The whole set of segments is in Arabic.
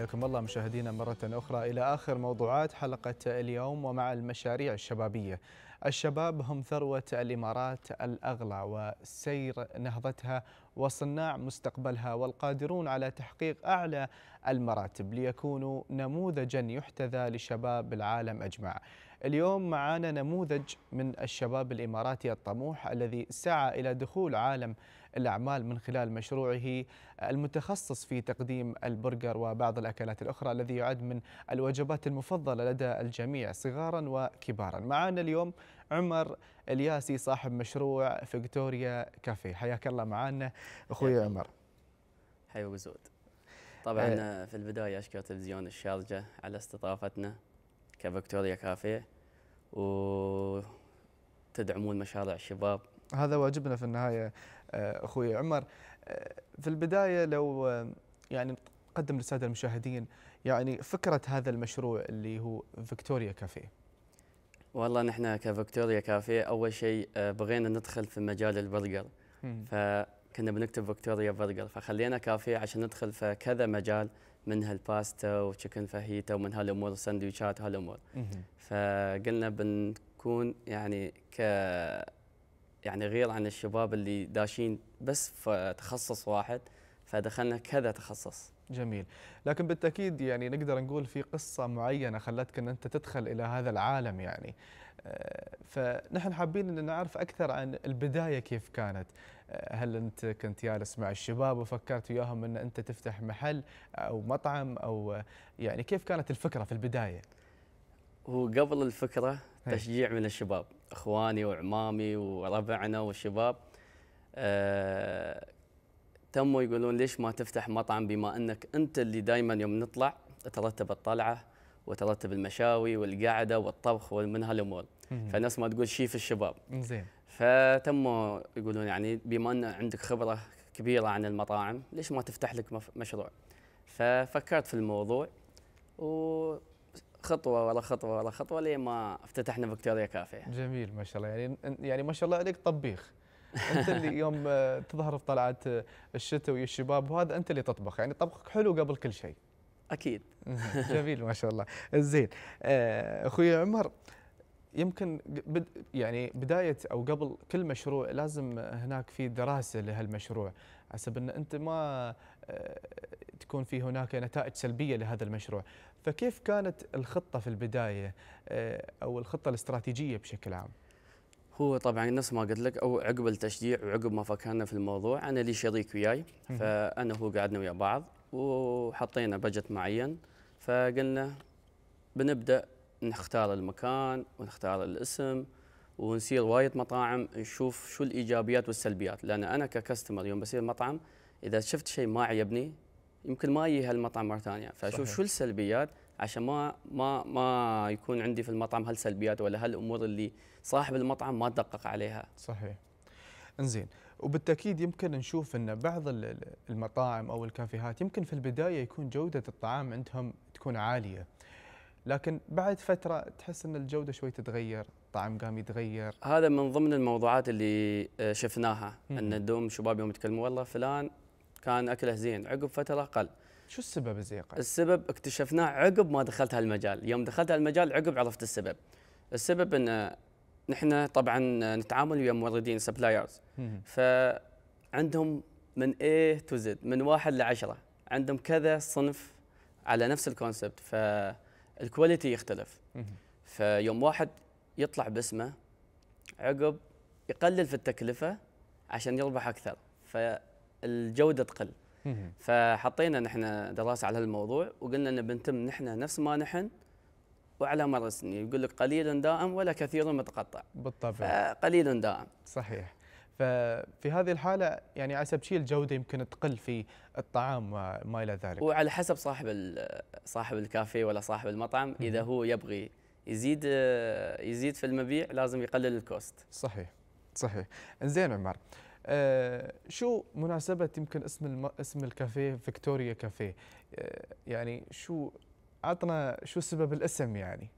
حياكم الله مشاهدينا مرة أخرى إلى آخر موضوعات حلقة اليوم ومع المشاريع الشبابية الشباب هم ثروة الإمارات الأغلى وسير نهضتها وصناع مستقبلها والقادرون على تحقيق أعلى المراتب ليكونوا نموذجا يحتذى لشباب العالم أجمع اليوم معانا نموذج من الشباب الإماراتي الطموح الذي سعى إلى دخول عالم الأعمال من خلال مشروعه المتخصص في تقديم البرجر وبعض الأكلات الأخرى الذي يعد من الوجبات المفضلة لدى الجميع صغارا وكبارا معنا اليوم عمر الياسي صاحب مشروع فيكتوريا كافيه حياك الله معنا أخوي حياتي. عمر حي أبو زود طبعا أه في البداية أشكر تلفزيون الشارجة على استضافتنا كفيكتوريا كافيه وتدعمون مشاريع الشباب هذا واجبنا في النهاية آه، اخوي عمر آه، في البدايه لو آه، يعني نقدم للساده المشاهدين يعني فكره هذا المشروع اللي هو فيكتوريا كافيه والله نحن كفيكتوريا كافيه اول شيء بغينا ندخل في مجال البرجر فكنا بنكتب فيكتوريا برجر فخلينا كافيه عشان ندخل في كذا مجال منها الباستا وتشيكن فاهيتا ومن هالامور السندويتشات هالامور فقلنا بنكون يعني ك يعني غير عن الشباب اللي داشين بس في تخصص واحد فدخلنا كذا تخصص جميل لكن بالتأكيد يعني نقدر نقول في قصة معينة خلتك أن أنت تدخل إلى هذا العالم يعني آه، فنحن حابين أن نعرف أكثر عن البداية كيف كانت آه، هل أنت كنت جالس مع الشباب وفكرت وياهم أن أنت تفتح محل أو مطعم أو آه، يعني كيف كانت الفكرة في البداية هو قبل الفكرة إيه. تشجيع من الشباب اخواني وعمامي وربعنا والشباب أه تموا يقولون ليش ما تفتح مطعم بما انك انت اللي دائما يوم نطلع ترتب الطلعه وترتب المشاوي والقعده والطبخ ومن هالامور فالناس ما تقول شيف الشباب زين فتموا يقولون يعني بما ان عندك خبره كبيره عن المطاعم ليش ما تفتح لك مشروع ففكرت في الموضوع و خطوه ولا خطوه ولا خطوه لين ما افتتحنا فيكتوريا كافيه. جميل ما شاء الله يعني يعني ما شاء الله عليك طبيخ. انت اللي يوم آه، تظهر في طلعات آه، الشتاء ويا الشباب وهذا انت اللي تطبخ يعني طبخك حلو قبل كل شيء. اكيد. جميل ما شاء الله، زين. آه، اخوي عمر يمكن بد يعني بدايه او قبل كل مشروع لازم هناك في دراسه لهالمشروع حسب ان انت ما تكون في هناك نتائج سلبيه لهذا المشروع، فكيف كانت الخطه في البدايه آه، او الخطه الاستراتيجيه بشكل عام؟ هو طبعا نفس ما قلت لك او عقب التشجيع وعقب ما فكرنا في الموضوع انا لي شريك وياي فانا هو قعدنا ويا بعض وحطينا بجت معين فقلنا بنبدا نختار المكان ونختار الاسم ونسير وايد مطاعم نشوف شو الايجابيات والسلبيات لان انا ككستمر يوم بسير مطعم اذا شفت شيء ما عجبني يمكن ما يجي هالمطعم مره ثانيه فاشوف صحيح. شو السلبيات عشان ما ما ما يكون عندي في المطعم هالسلبيات ولا هالامور اللي صاحب المطعم ما دقق عليها صحيح انزين وبالتاكيد يمكن نشوف ان بعض المطاعم او الكافيهات يمكن في البدايه يكون جوده الطعام عندهم تكون عاليه لكن بعد فتره تحس ان الجوده شوي تتغير الطعم قام يتغير هذا من ضمن الموضوعات اللي آه، شفناها ان دوم شباب يوم يتكلموا والله فلان كان اكله زين عقب فتره قل شو السبب الزي قل؟ السبب اكتشفناه عقب ما دخلت هالمجال يوم دخلت هالمجال عقب عرفت السبب السبب ان نحن طبعا نتعامل ويا موردين سبلايرز فعندهم من اي تو زد من واحد لعشرة عندهم كذا صنف على نفس الكونسبت فالكواليتي يختلف فيوم واحد يطلع باسمه عقب يقلل في التكلفة عشان يربح أكثر ف الجوده تقل فحطينا نحن دراسه على هالموضوع وقلنا ان بنتم نحن نفس ما نحن وعلى مر السنين يقول لك قليل دائم ولا كثير متقطع بالطبع قليل دائم صحيح ففي هذه الحاله يعني حسب شيء الجوده يمكن تقل في الطعام وما الى ذلك وعلى حسب صاحب صاحب الكافيه ولا صاحب المطعم اذا هو يبغي يزيد آه، يزيد في المبيع لازم يقلل الكوست صحيح صحيح زين عمر آه شو مناسبة يمكن اسم الم... اسم الكافيه فيكتوريا كافيه آه يعني شو عطنا شو سبب الاسم يعني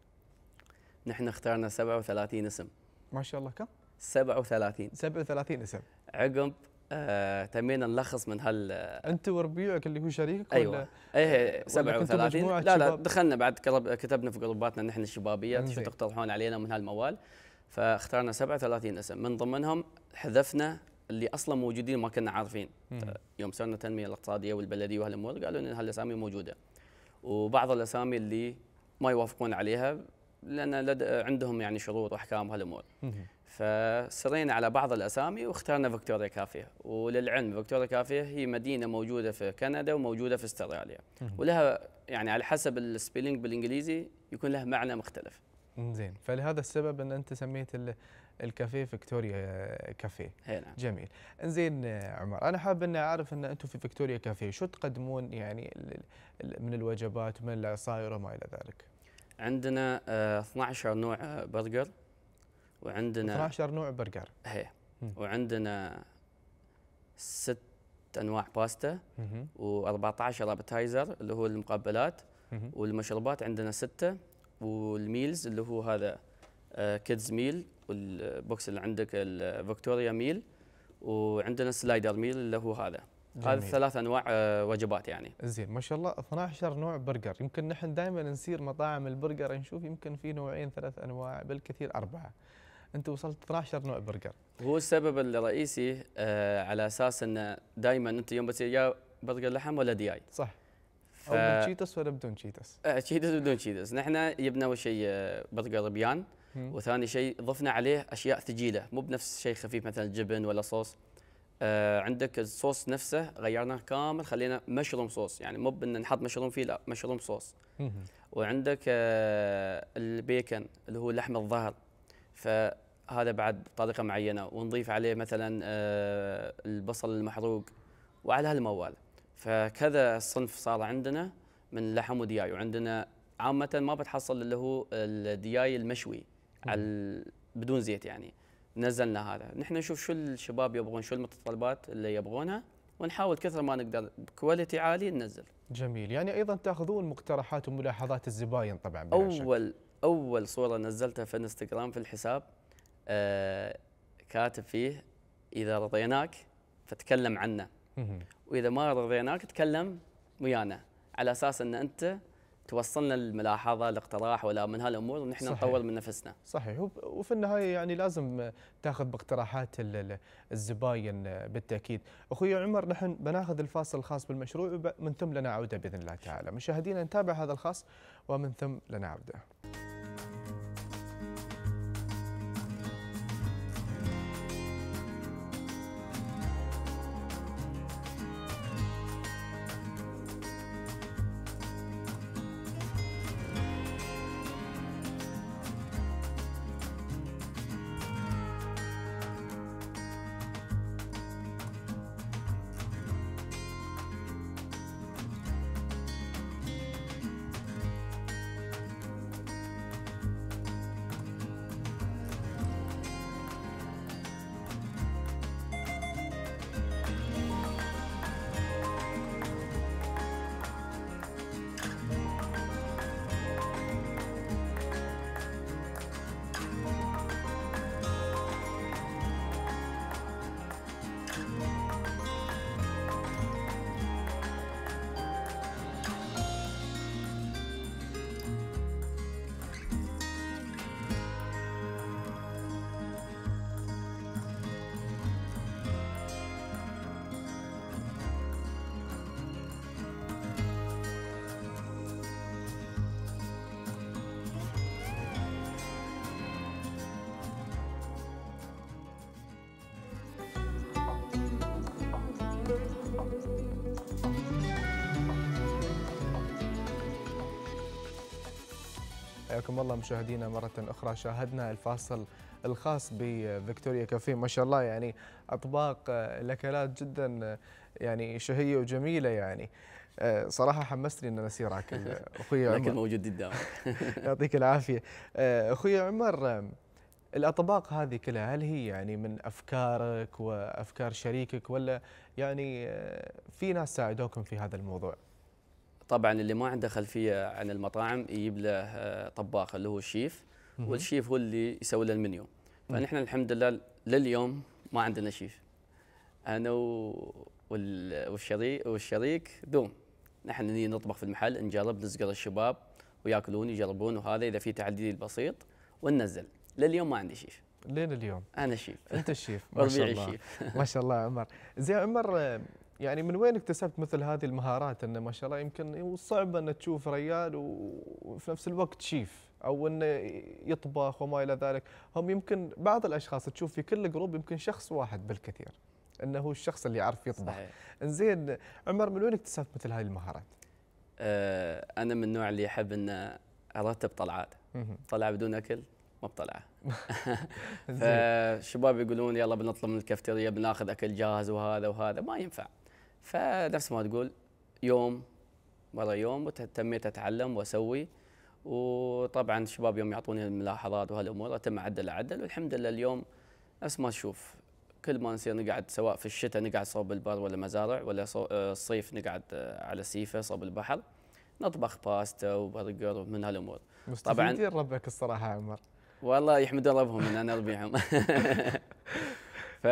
نحن اخترنا 37 اسم ما شاء الله كم 37 37 اسم عقب آه، تمينا نلخص من هال آه، انت وربيعك اللي هو شريكك ايوه إيه، إيه، ولا ايه 37 لا لا دخلنا بعد كتبنا في جروباتنا نحن الشبابيه شو تقترحون علينا من هالموال فاخترنا 37 اسم من ضمنهم حذفنا اللي اصلا موجودين ما كنا عارفين يوم سوينا التنميه الاقتصاديه والبلديه وهالامور قالوا ان هالاسامي موجوده وبعض الاسامي اللي ما يوافقون عليها لان لد... عندهم يعني شروط واحكام وهالامور فسرينا على بعض الاسامي واخترنا فيكتوريا كافيه وللعلم فيكتوريا كافيه هي مدينه موجوده في كندا وموجوده في استراليا ولها يعني على حسب السبيلينج بالانجليزي يكون لها معنى مختلف زين فلهذا السبب ان انت سميت الكافيه فيكتوريا كافيه نعم. جميل انزين عمر انا حاب ان اعرف ان انتم في فيكتوريا كافيه شو تقدمون يعني من الوجبات من العصائر وما الى ذلك عندنا 12 آه، آه، نوع برجر وعندنا 12 نوع برجر هي وعندنا ست انواع باستا و14 ابتايزر اللي هو المقبلات والمشروبات عندنا سته والميلز اللي هو هذا كيدز آه، ميل والبوكس اللي عندك الفكتوريا ميل وعندنا سلايدر ميل اللي هو هذا هذه الثلاث ثلاث انواع آه، وجبات يعني زين ما شاء الله 12 نوع برجر يمكن نحن دائما نسير مطاعم البرجر نشوف يمكن في نوعين ثلاث انواع بالكثير اربعه انت وصلت 12 نوع برجر هو السبب الرئيسي آه على اساس انه دائما انت يوم بتصير يا برجر لحم ولا دياي صح ف... او تشيتس ولا بدون تشيتس؟ آه تشيتس بدون تشيتس نحن جبنا اول شيء آه، برجر بيان إيه. وثاني شيء ضفنا عليه اشياء ثقيله مو بنفس شيء خفيف مثلا جبن ولا صوص آه عندك الصوص نفسه غيرناه كامل خلينا مشروم صوص يعني مو بان نحط مشروم فيه لا مشروم صوص وعندك آه البيكن اللي هو لحم الظهر فهذا بعد بطريقه معينه ونضيف عليه مثلا آه البصل المحروق وعلى هالموال فكذا صنف صار عندنا من لحم ودياي وعندنا عامه ما بتحصل اللي هو الدياي المشوي على بدون زيت يعني نزلنا هذا نحن نشوف شو الشباب يبغون شو المتطلبات اللي يبغونها ونحاول كثر ما نقدر بكواليتي عالي ننزل جميل يعني ايضا تاخذون مقترحات وملاحظات الزباين طبعا اول اول صوره نزلتها في انستغرام في الحساب آه كاتب فيه اذا رضيناك فتكلم عنا واذا ما رضيناك تكلم ويانا على اساس ان انت توصلنا الملاحظه الاقتراح ولا من هالامور ونحن نطور من نفسنا صحيح وفي النهايه يعني لازم تاخذ باقتراحات الزباين بالتاكيد اخوي عمر نحن بناخذ الفاصل الخاص بالمشروع ومن ثم لنا عوده باذن الله تعالى مشاهدينا نتابع هذا الخاص ومن ثم لنا عوده حياكم الله مشاهدينا مرة أخرى شاهدنا الفاصل الخاص بفيكتوريا كافيه ما شاء الله يعني أطباق الأكلات جدا يعني شهية وجميلة يعني آه، صراحة حمستني أن أسير أكل أخوي عمر لكن موجود قدامك يعطيك العافية آه، أخوي عمر الأطباق هذه كلها هل هي يعني من أفكارك وأفكار شريكك ولا يعني آه، في ناس ساعدوكم في هذا الموضوع؟ طبعا اللي ما عنده خلفيه عن المطاعم يجيب له آه، طباخ اللي هو الشيف والشيف هو اللي يسوي له المنيو فنحن الحمد لله لليوم ما عندنا شيف انا والشريك والشريك دوم نحن نطبخ في المحل نجرب نسقر الشباب وياكلون يجربون وهذا اذا في تعديل بسيط وننزل لليوم ما عندي شيف لين اليوم انا شيف انت الشيف ما شاء الله ما شاء الله عمر زين عمر يعني من وين اكتسبت مثل هذه المهارات انه ما شاء الله يمكن صعب ان تشوف ريال وفي نفس الوقت شيف او انه يطبخ وما الى ذلك، هم يمكن بعض الاشخاص تشوف في كل جروب يمكن شخص واحد بالكثير انه هو الشخص اللي يعرف يطبخ. صحيح. انزين عمر من وين اكتسبت مثل هذه المهارات؟ أه انا من النوع اللي يحب ان ارتب طلعات، طلعه بدون اكل ما بطلعه فالشباب يقولون يلا بنطلب من الكافتيريا بناخذ اكل جاهز وهذا وهذا ما ينفع فنفس ما تقول يوم ورا يوم تميت اتعلم واسوي وطبعا الشباب يوم يعطوني الملاحظات وهالامور اتم اعدل اعدل والحمد لله اليوم نفس ما تشوف كل ما نصير نقعد سواء في الشتاء نقعد صوب البر ولا مزارع ولا آه، الصيف نقعد آه، على سيفه صوب البحر نطبخ باستا وبرجر ومن هالامور طبعا ربك الصراحه يا عمر والله يحمدون ربهم ان انا اربيهم ف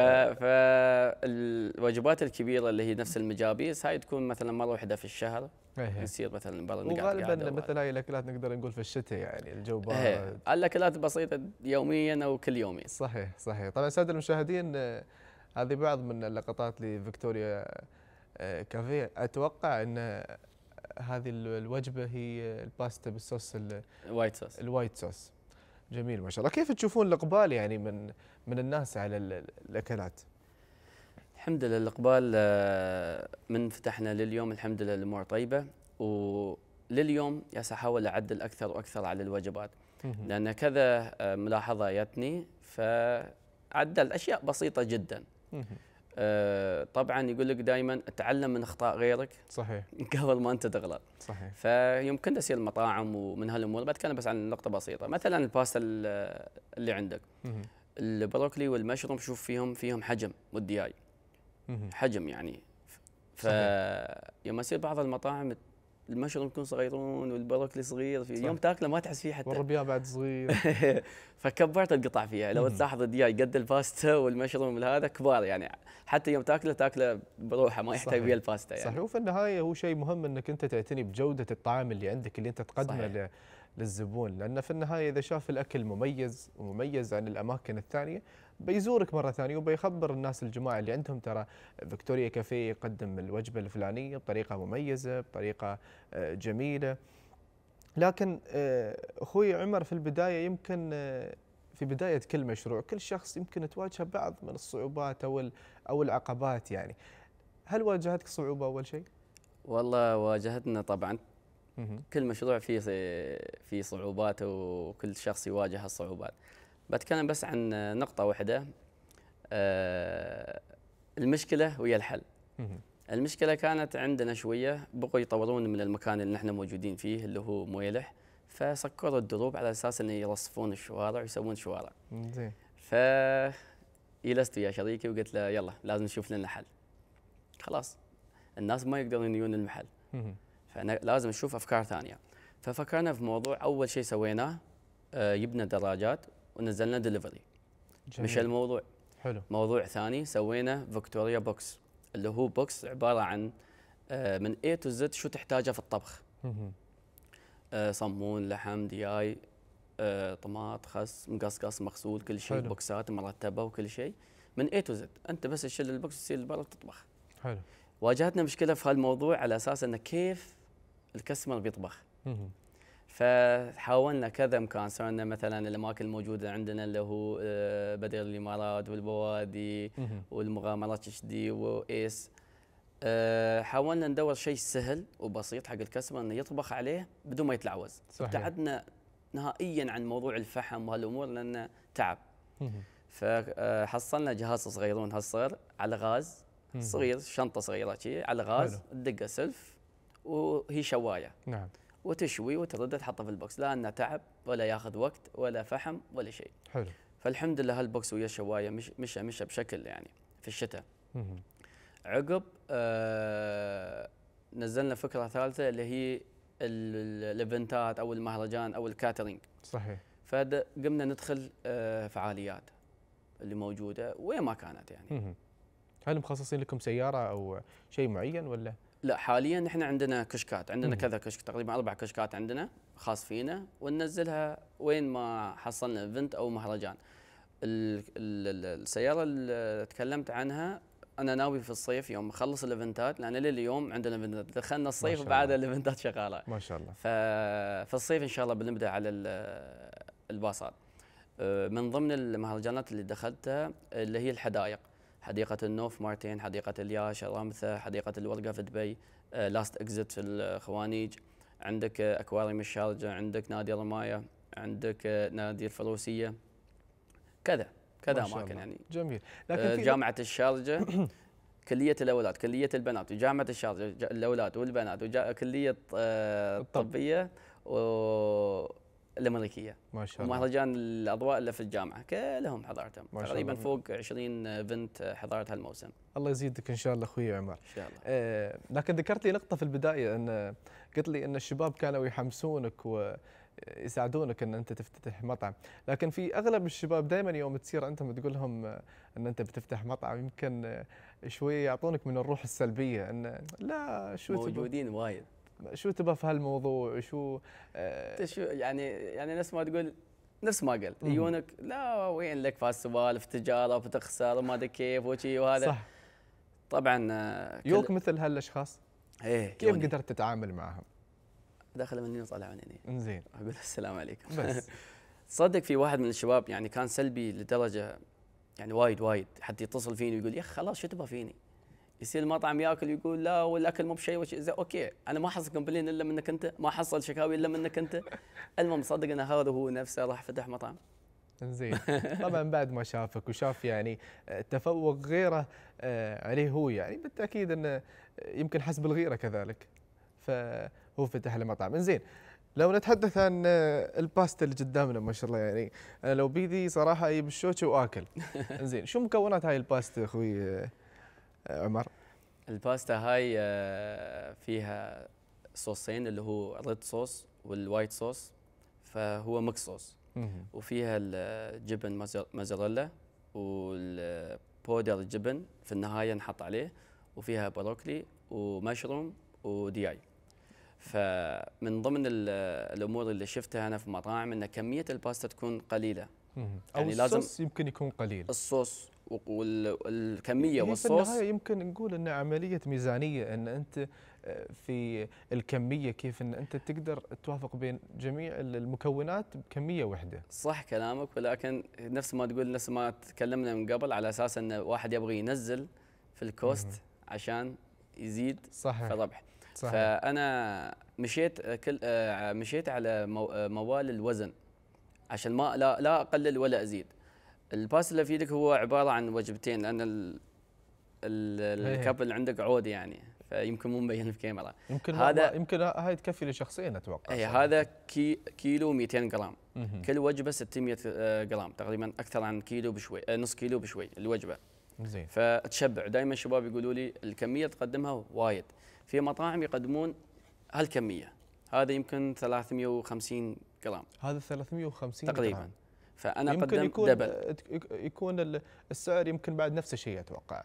فالوجبات الكبيره اللي هي نفس المجابيس هاي تكون مثلا مره واحده في الشهر إيه. يصير مثلا برا وغالبا مثل هاي الاكلات نقدر نقول في الشتاء يعني الجو إيه. بارد الاكلات بسيطه يوميا او كل يومين صحيح صحيح طبعا الساده المشاهدين آه، هذه بعض من اللقطات لفيكتوريا آه، كافيه اتوقع ان هذه الوجبه هي الباستا بالصوص الوايت صوص الوايت صوص جميل ما شاء الله كيف تشوفون الاقبال يعني من من الناس على الاكلات الحمد لله الاقبال آه، من فتحنا لليوم الحمد لله الامور طيبه ولليوم يا احاول اعدل اكثر واكثر على الوجبات لان كذا آه، ملاحظه جتني فعدلت اشياء بسيطه جدا آه طبعا يقول لك دائما تعلم من اخطاء غيرك صحيح قبل ما انت تغلط صحيح فيوم كنت اسير المطاعم ومن هالامور بتكلم بس عن نقطه بسيطه مثلا الباستا اللي عندك البروكلي والمشروم شوف فيهم فيهم حجم والدياي حجم يعني ف يوم يصير بعض المطاعم المشروم يكون صغيرون والبروكلي صغير في صح. يوم تاكله ما تحس فيه حتى والربيع بعد صغير فكبرت القطع فيها لو تلاحظ الدياي قد الباستا والمشروم هذا كبار يعني حتى يوم تاكله تاكله بروحه ما يحتاج ويا الباستا يعني صحيح وفي النهايه هو شيء مهم انك انت تعتني بجوده الطعام اللي عندك اللي انت تقدمه صحيح. للزبون لان في النهايه اذا شاف الاكل مميز ومميز عن الاماكن الثانيه بيزورك مره ثانيه وبيخبر الناس الجماعه اللي عندهم ترى فيكتوريا كافيه يقدم الوجبه الفلانيه بطريقه مميزه بطريقه آه، جميله لكن آه، اخوي عمر في البدايه يمكن آه، في بدايه كل مشروع كل شخص يمكن تواجهه بعض من الصعوبات او او العقبات يعني هل واجهتك صعوبه اول شيء؟ والله واجهتنا طبعا كل مشروع فيه في صعوبات وكل شخص يواجه الصعوبات بتكلم بس عن نقطة واحدة آه، المشكلة ويا الحل المشكلة كانت عندنا شوية بقوا يطورون من المكان اللي نحن موجودين فيه اللي هو مويلح فسكروا الدروب على اساس أن يرصفون الشوارع ويسوون شوارع. زين. يا ويا شريكي وقلت له يلا لازم نشوف لنا حل. خلاص الناس ما يقدرون يجون المحل. فلازم نشوف افكار ثانيه. ففكرنا في موضوع اول شيء سويناه آه، جبنا دراجات ونزلنا دليفري مش الموضوع حلو موضوع ثاني سوينا فيكتوريا بوكس اللي هو بوكس عباره عن آه، من اي تو زد شو تحتاجه في الطبخ آه، صمون لحم دياي آه، طماط خس مقصقص مغسول كل شيء بوكسات مرتبه وكل شيء من اي تو زد انت بس تشيل البوكس وتصير برا تطبخ حلو واجهتنا مشكله في هالموضوع على اساس انه كيف الكاستمر بيطبخ فحاولنا كذا مكان صرنا مثلا الاماكن الموجوده عندنا اللي هو آه، بدر الامارات والبوادي والمغامرات دي وايس آه، حاولنا ندور شيء سهل وبسيط حق الكسبه انه يطبخ عليه بدون ما يتلعوز ابتعدنا نهائيا عن موضوع الفحم وهالامور لانه تعب فحصلنا آه، جهاز صغيرون هالصغر على غاز صغير شنطه صغيره شيء على غاز تدقه سلف وهي شوايه نعم وتشوي وترده تحطه في البوكس لا انه تعب ولا ياخذ وقت ولا فحم ولا شيء حلو فالحمد لله هالبوكس ويا الشوايه مش مشى مشى بشكل يعني في الشتاء عقب آه نزلنا فكره ثالثه اللي هي الايفنتات او المهرجان او الكاترينج صحيح فقمنا ندخل آه فعاليات اللي موجوده وين ما كانت يعني هل مخصصين لكم سياره او شيء معين ولا لا حاليا احنا عندنا كشكات عندنا كذا كشك تقريبا اربع كشكات عندنا خاص فينا وننزلها وين ما حصلنا ايفنت او مهرجان السياره اللي تكلمت عنها انا ناوي في الصيف يوم اخلص الايفنتات لان لليوم عندنا ايفنتات دخلنا الصيف بعد الايفنتات شغاله ما شاء الله ففي الصيف ان شاء الله بنبدا على الباصات أه، من ضمن المهرجانات اللي دخلتها اللي هي الحدائق حديقه النوف مرتين حديقه الياش رامثه حديقه الورقه في دبي لاست آه، اكزت في الخوانيج عندك آه، اكواريوم الشارجه عندك نادي رمايه عندك آه، نادي الفروسيه كذا كذا اماكن يعني جميل لكن في جامعه الشارجه كليه الاولاد كليه البنات وجامعه الشارجه الاولاد والبنات وكليه الطبيه و الامريكيه ما شاء الله ومهرجان الاضواء اللي في الجامعه كلهم حضرتهم تقريبا فوق 20 بنت حضرت هالموسم الله يزيدك ان شاء الله اخوي عمر ان شاء الله آه لكن ذكرت لي نقطه في البدايه ان قلت لي ان الشباب كانوا يحمسونك و يساعدونك ان انت تفتتح مطعم، لكن في اغلب الشباب دائما يوم تصير عندهم تقول لهم ان انت بتفتح مطعم يمكن شويه يعطونك من الروح السلبيه ان لا شو موجودين وايد شو تبى في هالموضوع شو آه شو يعني يعني نفس ما تقول نفس ما قلت يجونك لا وين لك في هالسوالف تجاره وتخسر وما ادري كيف وشي وهذا صح طبعا آه، يوك مثل هالاشخاص؟ ايه كيف يوني. قدرت تتعامل معهم؟ داخل مني وطالع مني زين اقول السلام عليكم بس تصدق في واحد من الشباب يعني كان سلبي لدرجه يعني وايد وايد حتى يتصل فيني ويقول يا اخي خلاص شو تبغى فيني؟ يصير المطعم ياكل يقول لا والاكل مو بشيء اوكي انا ما احصل كومبلين الا منك انت ما احصل شكاوي الا منك انت المهم صدق ان هذا هو نفسه راح فتح مطعم زين طبعا بعد ما شافك وشاف يعني آه، تفوق غيره آه، عليه هو يعني بالتاكيد انه آه، يمكن حسب الغيره كذلك فهو فتح له مطعم زين لو نتحدث عن الباستا اللي قدامنا ما شاء الله يعني انا لو بيدي صراحه اجيب الشوكه واكل زين شو مكونات هاي الباستا اخوي عمر الباستا هاي آه، فيها صوصين اللي هو ريد صوص والوايت صوص فهو مكس صوص وفيها الجبن آه، مازاريلا والبودر آه، الجبن في النهايه نحط عليه وفيها بروكلي ومشروم ودياي فمن ضمن الامور اللي شفتها انا في مطاعم ان كميه الباستا تكون قليله يعني او يعني الصوص لازم يمكن يكون قليل الصوص والكميه والصوص في النهايه يمكن نقول ان عمليه ميزانيه ان انت آه، في الكميه كيف ان انت تقدر توافق بين جميع المكونات بكميه واحده. صح كلامك ولكن نفس ما تقول نفس ما تكلمنا من قبل على اساس ان واحد يبغى ينزل في الكوست عشان يزيد صحيح. في الربح. صحيح. فانا مشيت كل آه، مشيت على آه، موال الوزن عشان ما لا لا اقلل ولا ازيد. الباس اللي في يدك هو عباره عن وجبتين لان ال الكاب اللي عندك عود يعني فيمكن مو مبين في كاميرا يمكن هذا يمكن هاي تكفي لشخصين اتوقع اي هذا كي كيلو 200 جرام كل وجبه 600 آه، جرام تقريبا اكثر عن كيلو بشوي آه، نص كيلو بشوي الوجبه زين فتشبع دائما الشباب يقولوا لي الكميه تقدمها وايد في مطاعم يقدمون هالكميه هذا يمكن 350 جرام هذا 350 تقريبا جرام. فانا قدمت يكون دبل يكون السعر يمكن بعد نفس الشيء اتوقع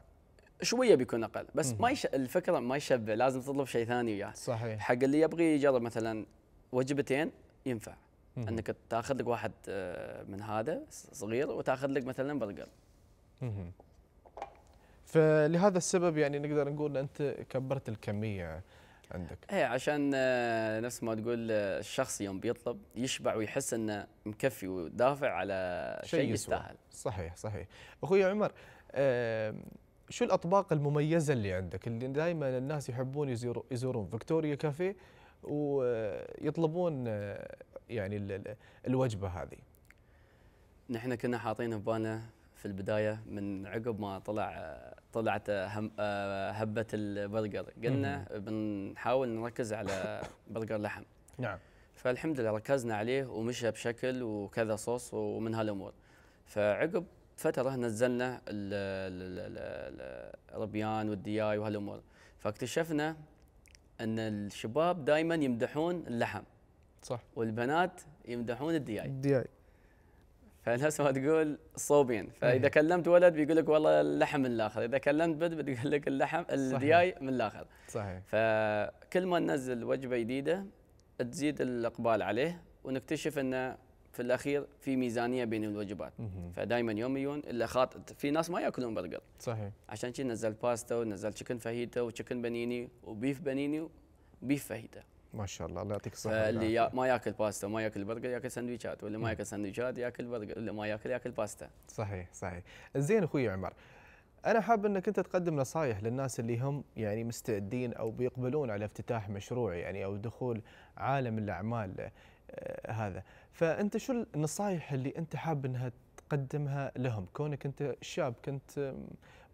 شويه بيكون اقل بس ما يش... الفكره ما يشبع لازم تطلب شيء ثاني وياه صحيح حق اللي يبغي يجرب مثلا وجبتين ينفع مم. انك تاخذ لك واحد آه، من هذا صغير وتاخذ لك مثلا برجر فلهذا السبب يعني نقدر نقول انت كبرت الكميه عندك اي عشان آه، نفس ما تقول آه، الشخص يوم بيطلب يشبع ويحس انه مكفي ودافع على شيء شي يستاهل صحيح صحيح اخوي عمر شو الاطباق المميزه اللي عندك اللي دائما الناس يحبون يزورون يزورون فيكتوريا كافيه ويطلبون آه، يعني الوجبه هذه نحن كنا حاطين في بالنا في البدايه من عقب ما طلع طلعت آه، هبه البرجر قلنا بنحاول نركز على برجر لحم نعم فالحمد لله ركزنا عليه ومشى بشكل وكذا صوص ومن هالامور فعقب فتره نزلنا الربيان والدياي وهالامور فاكتشفنا ان الشباب دائما يمدحون اللحم صح والبنات يمدحون الدياي الدياي فنفس ما تقول صوبين فاذا كلمت ولد بيقول لك والله اللحم من الاخر اذا كلمت بنت بتقول لك اللحم الدياي من الاخر صحيح فكل ما ننزل وجبه جديده تزيد الاقبال عليه ونكتشف انه في الاخير في ميزانيه بين الوجبات فدائما يوميون الا خاطر في ناس ما ياكلون برجر صحيح عشان كذي نزل باستا ونزل تشيكن فاهيتا وتشيكن بنيني وبيف بنيني وبيف فاهيتا ما شاء الله الله يعطيك الصحه اللي يا ما ياكل باستا ما ياكل برجر ياكل سندويشات واللي ما ياكل سندويشات ياكل برجر واللي ما ياكل ياكل باستا صحيح صحيح زين اخوي عمر انا حاب انك انت تقدم نصائح للناس اللي هم يعني مستعدين او بيقبلون على افتتاح مشروع يعني او دخول عالم الاعمال آه، هذا فانت شو النصائح اللي انت حاب انها تقدمها لهم كونك انت شاب كنت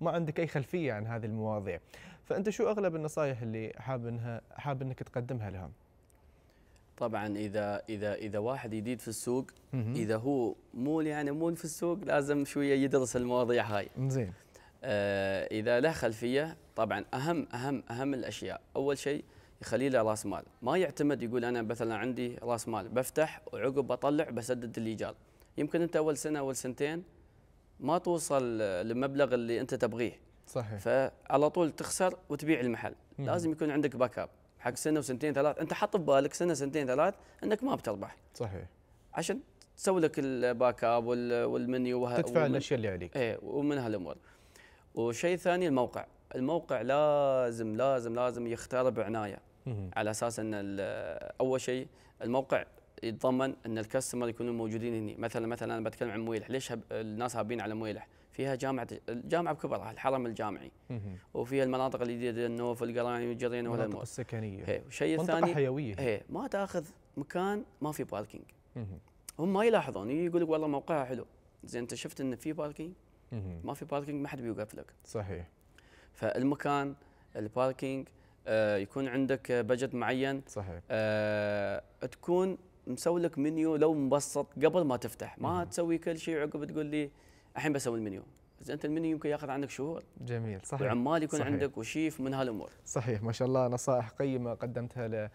ما عندك اي خلفيه عن هذه المواضيع فانت شو اغلب النصائح اللي حاب انها حاب انك تقدمها لهم طبعا اذا اذا اذا واحد جديد في السوق اذا هو مو يعني مو في السوق لازم شويه يدرس المواضيع هاي زين آه اذا له خلفيه طبعا اهم اهم اهم الاشياء اول شيء يخلي له راس مال ما يعتمد يقول انا مثلا عندي راس مال بفتح وعقب بطلع بسدد الايجار يمكن انت اول سنه اول سنتين ما توصل للمبلغ اللي انت تبغيه صحيح فعلى طول تخسر وتبيع المحل مم. لازم يكون عندك باك اب حق سنه وسنتين ثلاث انت حاط ببالك سنه سنتين ثلاث انك ما بتربح صحيح عشان تسوي لك الباك اب والمنيو وه... تدفع ومن... الاشياء اللي عليك اي ومن هالامور وشيء ثاني الموقع الموقع لازم لازم لازم يختار بعنايه على اساس ان اول شيء الموقع يتضمن ان الكاستمر يكونون موجودين هنا مثلا مثلا انا بتكلم عن مويلح ليش هب الناس هابين على مويلح فيها جامعه الجامعه بكبرها الحرم الجامعي وفيها المناطق الجديده النوف القراني والجرين وهذا المناطق السكنيه هي الثاني حيويه هي ما تاخذ مكان ما في باركينج هم ما يلاحظون يقول لك والله موقعها حلو زين انت شفت ان في باركينج ما في باركينج ما حد بيوقف لك صحيح فالمكان الباركينج آه يكون عندك بجت معين صحيح آه تكون مسوي لك منيو لو مبسط قبل ما تفتح ما تسوي كل شيء عقب تقول لي الحين بسوي المنيو انت المنيو يمكن ياخذ عنك شهور جميل صحيح وعمال يكون صحيح. عندك وشيف من هالامور صحيح ما شاء الله نصائح قيمه قدمتها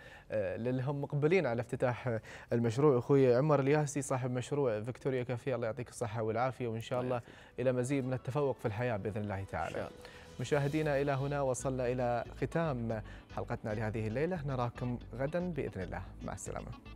للهم مقبلين على افتتاح المشروع اخوي عمر الياسي صاحب مشروع فيكتوريا كافيه الله يعطيك الصحه والعافيه وان شاء الله الى مزيد من التفوق في الحياه باذن الله تعالى إن شاء الله. مشاهدينا الى هنا وصلنا الى ختام حلقتنا لهذه الليله نراكم غدا باذن الله مع السلامه